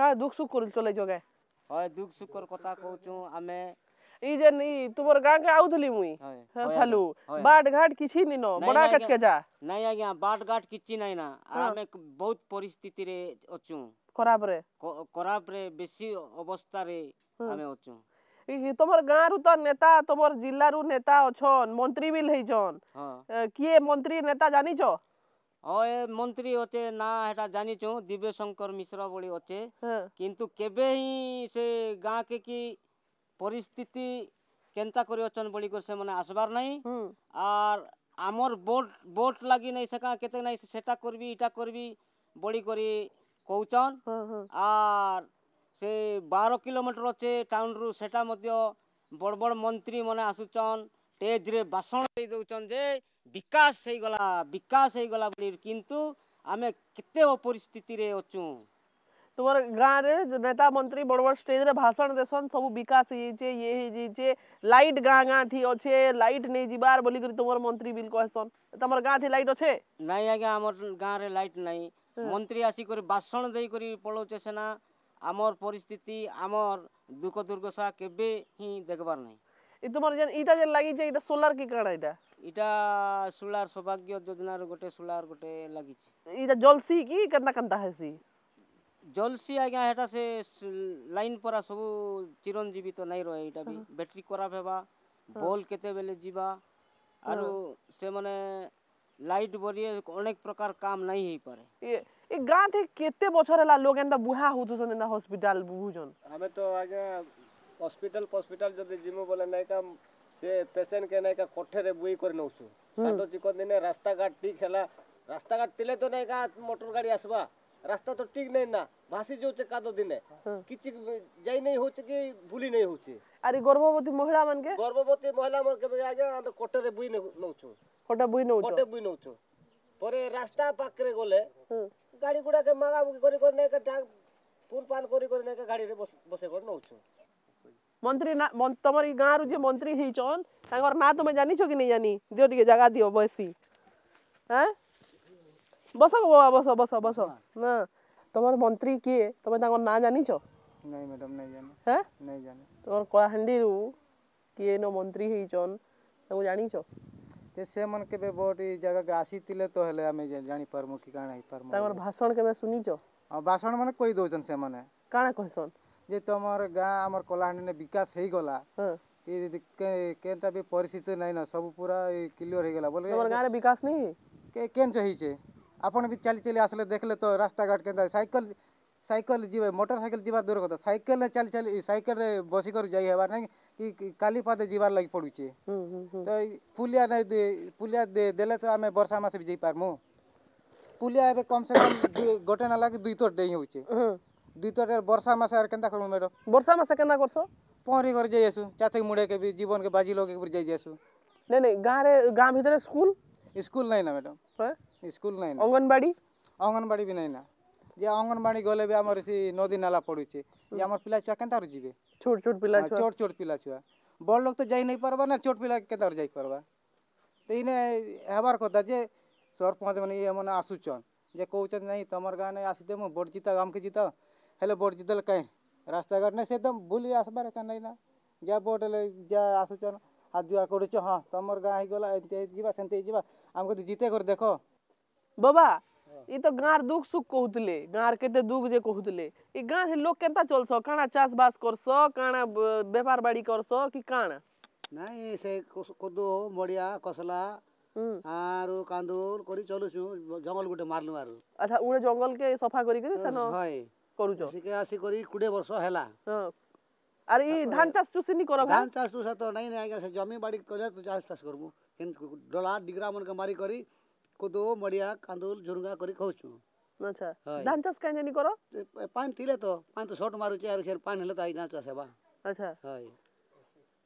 হ্যাঁ দুঃখ সুখ করে চলে যোগে হয় দুঃখ সুখর কথা কହୁଛୁ ଆମେ ଇ ଯେ ନି ତୁମର ଗାଁ କେ ଆଉଥିଲି ମୁଇଁ ଫାଲୁ ବାଟ ଘାଟ କିଛି ନିନ ବଡା କାଚ କେ ଯା ନାଇଁ ଆଜ୍ଞା ବାଟ ଘାଟ କିଛି ନାଇଁ ନା ଆମେ ବହୁତ ପରିସ୍ଥିତିରେ ଅଛୁ ଖରାପରେ ଖରାପରେ ବେଶୀ ଅବସ୍ଥାରେ ଆମେ ଅଛୁ তোমার গাঁ রু তো নেতা তোমার জেলার নেতা অছন মন্ত্রী বিল হইছন কিয়ে মন্ত্রী নেতা জানিছ ওଏ ମନ୍ତ୍ରୀ ଅଛେ ନା ହେଟା ଜାଣିଛୁ ଦିବ୍ୟଶଙ୍କର ମିଶ୍ର ବୋଲି ଅଛେ କିନ୍ତୁ କେବେ ହିଁ ସେ ଗାଁକେ କି ପରିସ୍ଥିତି କେନ୍ତା କରି ଅଛନ୍ ବୋଲିକରି ସେମାନେ ଆସବାର ନାହିଁ ଆର୍ ଆମର୍ ବୋଟ୍ ଭୋଟ ଲାଗି ନାଇଁ ସେ କାଁ କେତେ ନାଇଁ ସେଟା କରିବି ଇଟା କରିବି ବୋଲିକରି କହୁଛନ୍ ଆର୍ ସେ ବାର କିଲୋମିଟର ଅଛେ ଟାଉନ୍ରୁ ସେଟା ମଧ୍ୟ ବଡ଼ ବଡ଼ ମନ୍ତ୍ରୀମାନେ ଆସୁଛନ୍ ଷ୍ଟେଜ୍ରେ ଭାଷଣ ଦେଇ ଦେଉଛନ୍ ଯେ ବିକାଶ ହେଇଗଲା ବିକାଶ ହେଇଗଲା বলে কিন্তু আমি কত অপরিস্থিতি অছু তোমার গাঁরে নেতা মন্ত্রী বড় বড় স্টেজে ভাষণ দেশন সব বিকাশ হয়েছে ইয়ে হয়েছে লাইট গাঁ গাঁ থি অছে লাইট নেই যাবার বলি করে তোমার মন্ত্রী বিল কহেসন তোমার গাঁ থি লাইট অছে না আজ্ঞা আমার গাঁরে লাইট নাই হ্যাঁ। মন্ত্রী আসি করে ভাষণ দেই করে পলাউছে সেনা আমার পরিস্থিতি আমার দুঃখ দুর্দশা কেবে হি দেখবার নাই তোমার যেন এটা যে লাগিছে এটা সোলার কি কাড়া এটা এটা সোলার সৌভাগ্য যোজনার গোটে সোলার গোটে লাগিছে এটা জলসি কি কেন্তা কেন্তা হেসি জলসি আজ্ঞা হেটা সে লাইন পরা সবু চিরঞ্জীবী তো নাই রহে এটা বি ব্যাটারি খরাপ হেবা বল কেতেবেলে যিবা আর সে মানে লাইট বরিয়ে অনেক প্রকার কাম নাই হই পারে এই গাঁ থেকে কেতে বছর হেলা লোক এন্তা বুহা হুতুছন এন্তা হসপিটাল বুহুজন আমি তো আজ্ঞা হসপিটাল ফসপিটাল যদি যিমু বলে নাইকা সে পেসেন্ট কে নাইকা नहीं বুই করে रे बुई कर नउछु तो चिको दिने रास्ता घाट ठीक हैला रास्ता घाट तिले तो রাস্তা তো ঠিক নাই না ভাসি যাচ্ছে কাদো দিনে কিছু যাই নাই হচ্ছে কি ভুলি নাই হচ্ছে আর গর্ভবতী মহিলা মানকে গর্ভবতী মহিলা মানকে আগে আমরা কোটরে বুই নউছু কোটা বুই নউছু কোটে বুই নউছু পরে রাস্তা পাকরে গলে গাড়ি গুড়াকে মাগা করে করে নাইকা ডাক ফুল পান করি করে নাইকা গাড়িরে বসে করে নউছু मंत्री तुम गाँव रू मंत्री हिचन तर ना तुम जानी कि नहीं जानी दियो टे जगह दियो बसी हाँ बस बाबा बस बस बस ना तुम मंत्री किए तुम ना जानी नहीं मैडम नहीं जानी हाँ नहीं जानी तुम किए नो मंत्री हिचन जानी ते से मन के बे बोटी जगह गासी तिले तो हले हमें जानी परमो की काना ही परमो तमर भाषण के बे सुनी छ हां भाषण माने कोई दोजन से माने काना कहसन ଯେହେତୁ ଆମର ଗାଁ ଆମର କଳାହାଣ୍ଡିରେ ବିକାଶ ହେଇଗଲା କି ଯଦି କେନ୍ଟା ବି ପରିସ୍ଥିତି ନାଇଁନ ସବୁ ପୁରା କ୍ଲିୟର ହେଇଗଲା ବୋଲେ ତମର ଗାଁରେ ବିକାଶ ନାଇଁ କେନ୍ଟା ହେଇଛେ ଆପଣ ବି ଚାଲି ଚାଲି ଆସିଲେ ଦେଖିଲେ ତ ରାସ୍ତାଘାଟ କେନ୍ତା ସାଇକେଲ ସାଇକେଲ ଯିବେ ମୋଟର ସାଇକେଲ ଯିବା ଦୂର କଥା ସାଇକେଲରେ ଚାଲି ଚାଲି ସାଇକେଲରେ ବସିକରି ଯାଇ ହେବାର ନାହିଁ କି କାଲି ପାଦେ ଯିବାର ଲାଗି ପଡ଼ୁଛେ ତ ପୁଲିଆ ନାଇଁ ପୁଲିଆ ଦେଲେ ତ ଆମେ ବର୍ଷା ମାସେ ବି ଯାଇପାରମୁ ପୁଲିଆ ଏବେ କମ୍ ସେ କମ୍ ଗୋଟେ ନାଲା କି ଦୁଇ ତୋଟ ଡେଇଁ ହେଉଛେ দ্বিতীয়টার বর্ষা মাসে আর কেনা করবো ম্যাডাম বর্ষা মাসে কেনা করছো পহরি করে যাই আসু চাতে মুড়ে কে জীবন কে বাজি नहीं नहीं गाँव गाँव भितर स्कूल स्कूल नहीं ना मैडम स्कूल नहीं अंगनबाड़ी अंगनबाड़ी भी नहीं ना जे अंगनबाड़ी गले भी आमर नदी नाला पड़ू छे पिला छुआ केनता रो छोट छोट पिला छोट छोट पिला छुआ बड़ लोग तो जाई नहीं परबा ना छोट पिला केनता रो तो इने हबार कथा जे सरपंच माने ये मन आसुचन जे कहउछन नहीं तमर गाने आसी दे मो बड़ जीता गाम के जीता ହେଲେ ବୋଟ୍ ଜିତଲେ କାହିଁ ରାସ୍ତାଘାଟ ନାଇଁ ସେ ତ ବୁଲି ଆସବାର୍ ଏକା ନାଇଁ ନା ଯା ବୋଟ୍ ହେଲେ ଯା ଆସୁଛନ୍ ହାତ ଜୁଆ କରୁଛ ହଁ ତମର ଗାଁ ହେଇଗଲା ଏମିତି ହେଇଯିବା ସେମିତି ହେଇଯିବା ଆମକୁ ଜିତେ କରି ଦେଖ ବାବା ଇ ତ ଗାଁର ଦୁଃଖ ସୁଖ କହୁଥିଲେ ଗାଁର କେତେ ଦୁଃଖ ଯେ କହୁଥିଲେ ଇ ଗାଁ ସେ ଲୋକ କେନ୍ତା ଚଲସ କାଣା ଚାଷ ବାସ କରସ କାଣା ବେପାର ବାଡ଼ି କରସ କି କାଣା ନାଇଁ ସେ କୋଦୁ ମଡ଼ିଆ କସଲା ଆରୁ କାନ୍ଦୁର କରି ଚଲୁଛୁ ଜଙ୍ଗଲ ଗୋଟେ ମାରଲୁ ଆରୁ ଆଚ୍ଛା ଉଡ଼େ ଜଙ୍ଗଲ କେ ସଫା କରିକିରି ସେନ ହଁ করুছ শিখে আসি করি 20 বর্ষ হেলা আর এই ধান চাষ তো সিনি করব ধান চাষ তো তো নাই নাই সে জমি বাড়ি কইলে তো চাষ চাষ করব কিন্তু ডলা ডিগ্রা মন মারি করি কোদো মড়িয়া কান্দুল জুরগা করি খাউছু আচ্ছা ধান চাষ কাই জানি করো পানি তিলে তো পানি তো শর্ট মারুছে আর সে পানি হলে তাই না চাষ হেবা আচ্ছা হয়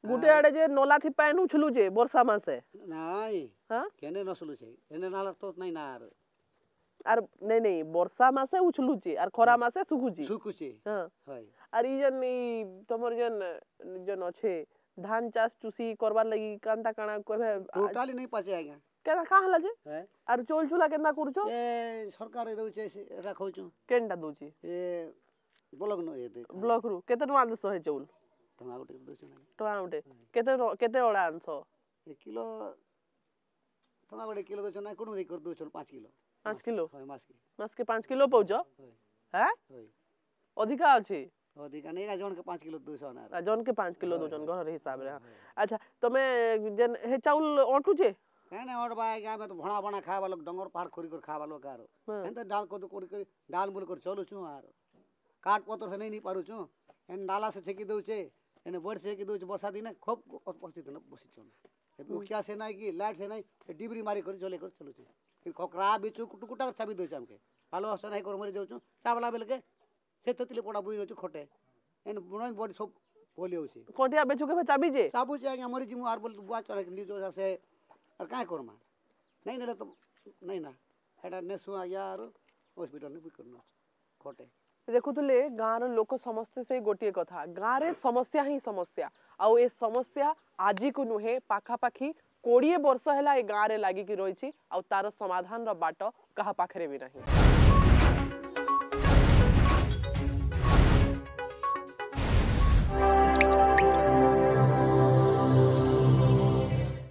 গুটে আড়ে যে নলা থি পানি উছলু যে বর্ষা মাসে নাই হ্যাঁ কেনে নসলু সে এনে নালা তো নাই না আর আর নেই নেই বর্ষা মাসে উছলুচি আর খরা হ্যাঁ। মাসে শুকুচি শুকুচি হ্যাঁ আর এই যেন এই তোমার যেন যেন আছে ধান চাষ চুষি করবার লাগি কান্তা কানা কইবে টোটালি নাই পাচে আগে কেনা কাহ লাগে হ্যাঁ। আর চোল চুলা কেনা করছো এ সরকারে দউছে এটা খাউছো কেনটা দউছে এ ব্লক নো এতে ব্লক রু কত টাকা আনছো হে চোল টাকা উঠে দউছো না টাকা উঠে কত কত ওড়া আনছো 1 কিলো ତମେ ଗୋଟେ କିଲୋ ଦଉଛ ନା କୋଉଠି ଦେଇ କରି ଦଉଛ ପାଞ୍ଚ କିଲୋ ପାଞ୍ଚ କିଲୋ ମାସକେ ପାଞ୍ଚ କିଲୋ ପାଉଛ ହଁ ଅଧିକା ଅଛି ଅଧିକା नहीं जन के 5 किलो 200 ना जन के 5 किलो दो जन घर हाँ। हिसाब रे हाँ। हाँ। अच्छा तमे जन हे चाउल ओटु छे ना ना ओट बाय गा तो भणा बणा खावा लोग डंगर पार खोरी कर खावा लोग आरो हेन तो डाल को तो कोरी कर डाल मूल कर चलु छु आरो काट पतर से नहीं नहीं पारु छु हेन डाला से छेकी दउ छे એને વડ છે કીધું વરસાદીને ખૂબ ઉપસ્થિત બસી છું ઉખિયા છે નહીં કે લાઇટ છે નહીં ડીબરી મારી કરી ચલે કરી ચલુଛୁ କିନ୍ତୁ ଖକରା ବିଛୁ କୁଟୁକୁଟା ଛାବି ଦେଉଛୁ ଆମକେ ପାଲ ହସ ନାହିଁ କରି ମରି ଯାଉଛୁ ଚାବଲା ବେଲକେ ସେ ତେତିଲି ପଡ଼ା ବୁଇ ଯାଉଛୁ ଖଟେ ଏନ୍ ବୁଣ ବଡି ସବୁ ବୋଲି ହେଉଛି କଣ୍ଟିଆ ବେଛୁ କେବେ ଚାବିଛେ ଚାବୁଛେ ଆଜ୍ଞା ମରି ଯିମୁ ଆର୍ ବୋଲି ବୁଆ ଚଢ଼େଇକି ନିଜ ସେ ଆର୍ କାଁ କର୍ମା ନାଇଁ ନେଲେ ତ ନାଇଁ ନା ଏଇଟା ନେସୁ ଆଜ୍ଞା ଆରୁ ହସ୍ପିଟାଲ୍ରେ ବୁଇ କରିନୁ ଖଟେ देखुतले गांर लोक समस्त से गोटीए कथा गाारे समस्या ही समस्या आउ ए समस्या आजिकु नहे पाखा पाखी कोड़िए वर्ष हैला ए गाारे लागि कि रोइछि आउ तारो समाधान रो बाटो कहा पाखरे बि नही